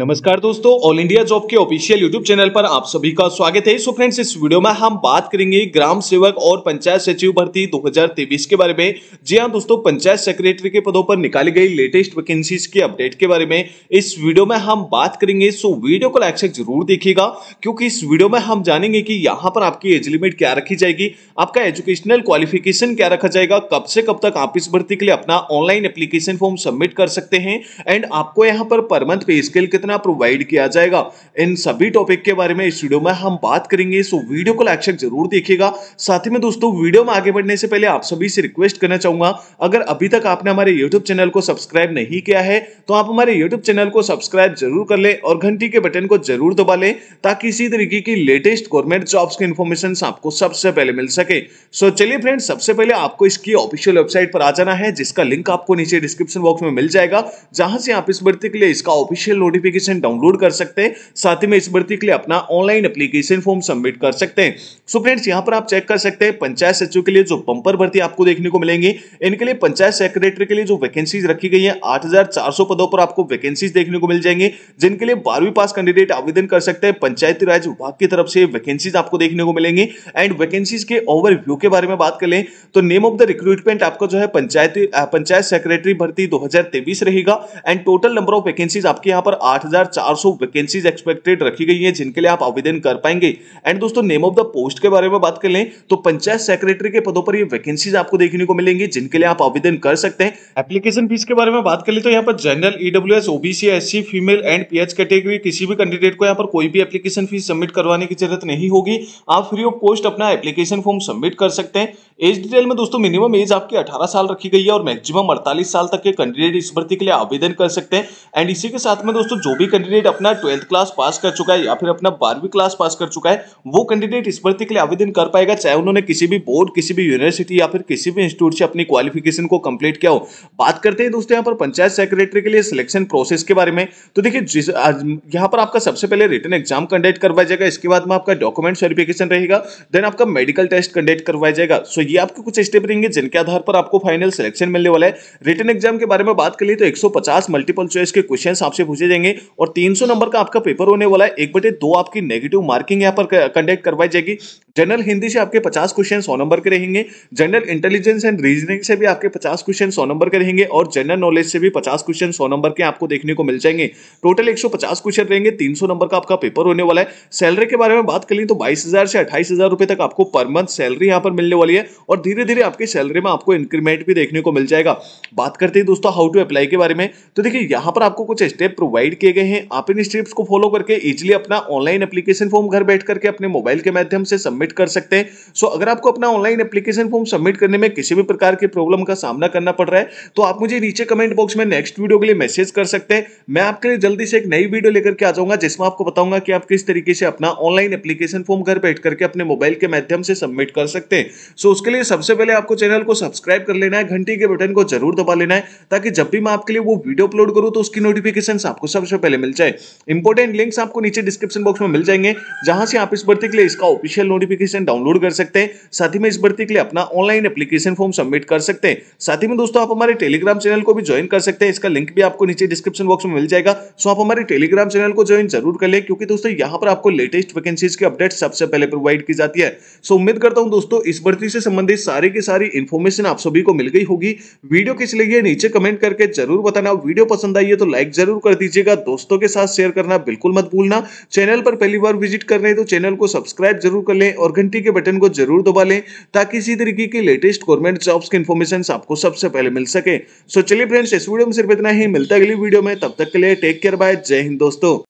नमस्कार दोस्तों all India job के ऑफिशियल यूट्यूब चैनल पर आप सभी का स्वागत है सो फ्रेंड्स इस वीडियो में हम बात करेंगे ग्राम सेवक और पंचायत सचिव भर्ती 2023 के बारे में जी हां दोस्तों पंचायत सेक्रेटरी के पदों पर निकाली गई लेटेस्ट वैकेंसीज के अपडेट के बारे में इस वीडियो में हम बात करेंगे सो वीडियो को लाइक से जरूर देखिएगा क्योंकि इस वीडियो में हम जानेंगे कि यहाँ पर आपकी एज लिमिट क्या रखी जाएगी आपका एजुकेशनल क्वालिफिकेशन क्या रखा जाएगा कब से कब तक आप इस भर्ती के लिए अपना ऑनलाइन एप्लीकेशन फॉर्म सबमिट कर सकते हैं एंड आपको यहाँ पर पर मंथ पे स्केल कितना कितना प्रोवाइड किया जाएगा इन सभी टॉपिक के बारे में इस वीडियो में हम बात करेंगे सो वीडियो को लाइक जरूर देखिएगा साथ ही में दोस्तों वीडियो में आगे बढ़ने से पहले आप सभी से रिक्वेस्ट करना चाहूंगा अगर अभी तक आपने हमारे यूट्यूब चैनल को सब्सक्राइब नहीं किया है तो आप हमारे यूट्यूब चैनल को सब्सक्राइब जरूर कर ले और घंटी के बटन को जरूर दबा ले ताकि इसी तरीके की लेटेस्ट गवर्नमेंट जॉब्स की इन्फॉर्मेशन आपको सबसे पहले मिल सके सो चलिए फ्रेंड सबसे पहले आपको इसकी ऑफिशियल वेबसाइट पर आ जाना है जिसका लिंक आपको नीचे डिस्क्रिप्शन बॉक्स में मिल जाएगा जहां से आप इस भर्ती के लिए इसका ऑफिशियल नोटिफिक एप्लीकेशन डाउनलोड कर सकते हैं साथ ही में इस भर्ती के लिए अपना ऑनलाइन एप्लीकेशन फॉर्म सबमिट कर सकते हैं सो फ्रेंड्स यहाँ पर आप चेक कर सकते हैं पंचायत सचिव के लिए जो पंपर भर्ती आपको देखने को मिलेंगे इनके लिए पंचायत सेक्रेटरी के लिए जो वैकेंसीज रखी गई है आठ पदों पर आपको वैकेंसीज देखने को मिल जाएंगे जिनके लिए बारहवीं पास कैंडिडेट आवेदन कर सकते हैं पंचायती राज विभाग की तरफ से वैकेंसीज आपको देखने को मिलेंगे एंड वैकेंसीज के ओवरव्यू के बारे में बात कर लें तो नेम ऑफ द रिक्रूटमेंट आपको जो है पंचायत पंचायत सेक्रेटरी भर्ती दो रहेगा and total number of vacancies आपके यहां पर 8400 वैकेंसीज एक्सपेक्टेड रखी गई हैं जिनके लिए आप आवेदन कर पाएंगे एंड दोस्तों नेम ऑफ द पोस्ट के बारे में बात कर लें तो पंचायत सेक्रेटरी के पदों पर ये वैकेंसीज आपको देखने को मिलेंगी जिनके लिए आप आवेदन कर सकते हैं एप्लीकेशन फीस के बारे में बात कर ले तो यहाँ पर general E W S OBC female and P category किसी भी कैंडिडेट को यहाँ पर कोई भी एप्लीकेशन फीस सबमिट करवाने की जरूरत नहीं होगी आप फ्री ऑफ पोस्ट अपना एप्लीकेशन फॉर्म सबमिट कर सकते हैं एज डिटेल में दोस्तों मिनिमम एज आपकी 18 साल रखी गई है और मैक्सिमम 48 साल तक के कैंडिडेट इस भर्ती के लिए आवेदन कर सकते हैं एंड इसी के साथ में दोस्तों जो भी कैंडिडेट अपना ट्वेल्थ क्लास पास कर चुका है या फिर अपना बारहवीं क्लास पास कर चुका है वो कैंडिडेट इस भर्ती के लिए आवेदन कर पाएगा चाहे उन्होंने किसी भी बोर्ड किसी भी यूनिवर्सिटी या फिर किसी भी इंस्टीट्यूट से अपनी क्वालिफिकेशन को कंप्लीट किया हो बात करते हैं दोस्तों यहाँ पर पंचायत सेक्रेटरी के लिए सिलेक्शन प्रोसेस के बारे में तो देखिए यहाँ पर आपका सबसे पहले रिटर्न एग्जाम कंडक्ट करवाया जाएगा इसके बाद में आपका डॉक्यूमेंट वेरिफिकेशन रहेगा देन आपका मेडिकल टेस्ट कंडक्ट करवाया जाएगा सो ये आपके कुछ स्टेप रहेंगे जिनके आधार पर आपको फाइनल सिलेक्शन मिलने वाला है रिटर्न एग्जाम के बारे में बात ली तो 150 मल्टीपल चॉइस के क्वेश्चन आपसे पूछे जाएंगे और 300 नंबर का आपका पेपर होने वाला है एक बटे दो आपकी नेगेटिव मार्किंग यहाँ पर कंडक्ट करवाई जाएगी जनरल हिंदी से आपके पचास क्वेश्चन सौ नंबर के रहेंगे जनरल इंटेलिजेंस एंड रीजनिंग से भी आपके पचास क्वेश्चन सौ नंबर के रहेंगे और जनरल नॉलेज से भी पचास क्वेश्चन सौ नंबर के आपको देखने को मिल जाएंगे टोटल एक क्वेश्चन रहेंगे तीन नंबर का आपका पेपर होने वाला है सैलरी के बारे में बात करें तो बाईस से अट्ठाईस रुपए तक आपको पर मंथ सैलरी यहाँ पर मिलने वाली है और धीरे धीरे आपकी सैलरी में आपको इंक्रीमेंट भी देखने को मिल जाएगा बात करते हैं दोस्तों हाउ टू अप्लाई के बारे में तो देखिए यहाँ पर आपको कुछ स्टेप प्रोवाइड किए गए हैं आप इन स्टेप्स को फॉलो करके इजिली अपना ऑनलाइन एप्लीकेशन फॉर्म घर बैठ करके अपने मोबाइल के माध्यम से सबमिट सबमिट कर सकते हैं सो अगर आपको अपना ऑनलाइन एप्लीकेशन फॉर्म सबमिट करने में किसी भी प्रकार की प्रॉब्लम का सामना करना पड़ रहा है तो आप मुझे नीचे कमेंट बॉक्स में नेक्स्ट वीडियो के लिए मैसेज कर सकते हैं मैं आपके लिए जल्दी से एक नई वीडियो लेकर के आ जाऊंगा जिसमें आपको बताऊंगा कि आप किस तरीके से अपना ऑनलाइन एप्लीकेशन फॉर्म घर बैठ करके अपने मोबाइल के माध्यम से सबमिट कर सकते हैं सो उसके लिए सबसे पहले आपको चैनल को सब्सक्राइब कर लेना है घंटी के बटन को जरूर दबा लेना है ताकि जब भी मैं आपके लिए वो वीडियो अपलोड करूँ तो उसकी नोटिफिकेशन आपको सबसे पहले मिल जाए इंपॉर्टेंट लिंक्स आपको नीचे डिस्क्रिप्शन बॉक्स में मिल जाएंगे जहां से आप इस भर्ती के लिए इसका ऑफिशियल नोटिफिक नोटिफिकेशन डाउनलोड कर सकते हैं साथ ही में इस भर्ती के लिए अपना ऑनलाइन एप्लीकेशन फॉर्म सबमिट कर सकते हैं साथ ही में दोस्तों आप हमारे टेलीग्राम चैनल को भी ज्वाइन कर सकते हैं इसका लिंक भी आपको नीचे डिस्क्रिप्शन बॉक्स में मिल जाएगा सो आप हमारे टेलीग्राम चैनल को ज्वाइन जरूर कर ले क्योंकि दोस्तों यहाँ पर आपको लेटेस्ट वैकेंसीज की अपडेट सबसे पहले प्रोवाइड की जाती है सो उम्मीद करता हूँ दोस्तों इस भर्ती से संबंधित सारी की सारी इन्फॉर्मेशन आप सभी को मिल गई होगी वीडियो किस लिए नीचे कमेंट करके जरूर बताना वीडियो पसंद आई है तो लाइक जरूर कर दीजिएगा दोस्तों के साथ शेयर करना बिल्कुल मत भूलना चैनल पर पहली बार विजिट कर रहे हैं तो चैनल को सब्सक्राइब जरूर कर लें और घंटी के बटन को जरूर दबा लें ताकि इसी तरीके की लेटेस्ट गवर्नमेंट जॉब्स की इन्फॉर्मेशन आपको सबसे पहले मिल सके सो चलिए फ्रेंड्स इस वीडियो में सिर्फ इतना ही मिलता है अगली वीडियो में तब तक के लिए टेक केयर बाय जय हिंद दोस्तों